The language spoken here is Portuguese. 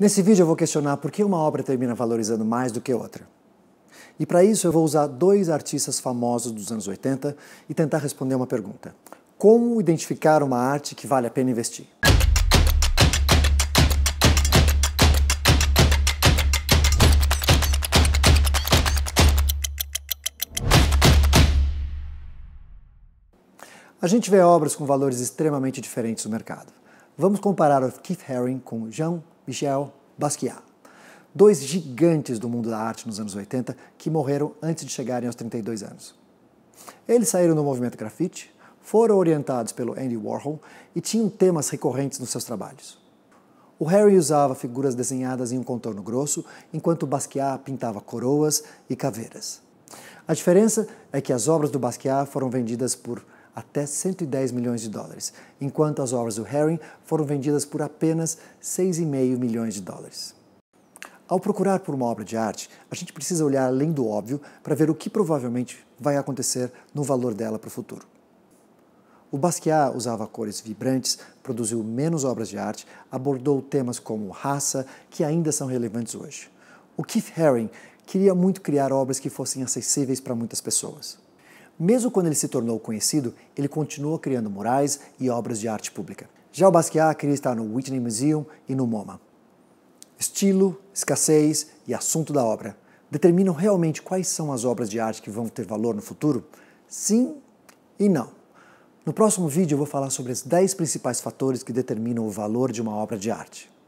Nesse vídeo eu vou questionar por que uma obra termina valorizando mais do que outra. E para isso eu vou usar dois artistas famosos dos anos 80 e tentar responder uma pergunta. Como identificar uma arte que vale a pena investir? A gente vê obras com valores extremamente diferentes no mercado. Vamos comparar o Keith Haring com Jean Michel Basquiat. Dois gigantes do mundo da arte nos anos 80 que morreram antes de chegarem aos 32 anos. Eles saíram do movimento grafite, foram orientados pelo Andy Warhol e tinham temas recorrentes nos seus trabalhos. O Harry usava figuras desenhadas em um contorno grosso, enquanto Basquiat pintava coroas e caveiras. A diferença é que as obras do Basquiat foram vendidas por até 110 milhões de dólares, enquanto as obras do Herring foram vendidas por apenas 6,5 milhões de dólares. Ao procurar por uma obra de arte, a gente precisa olhar além do óbvio para ver o que provavelmente vai acontecer no valor dela para o futuro. O Basquiat usava cores vibrantes, produziu menos obras de arte, abordou temas como raça, que ainda são relevantes hoje. O Keith Haring queria muito criar obras que fossem acessíveis para muitas pessoas. Mesmo quando ele se tornou conhecido, ele continuou criando murais e obras de arte pública. Já o Basquiat queria estar no Whitney Museum e no MoMA. Estilo, escassez e assunto da obra determinam realmente quais são as obras de arte que vão ter valor no futuro? Sim e não. No próximo vídeo eu vou falar sobre os 10 principais fatores que determinam o valor de uma obra de arte.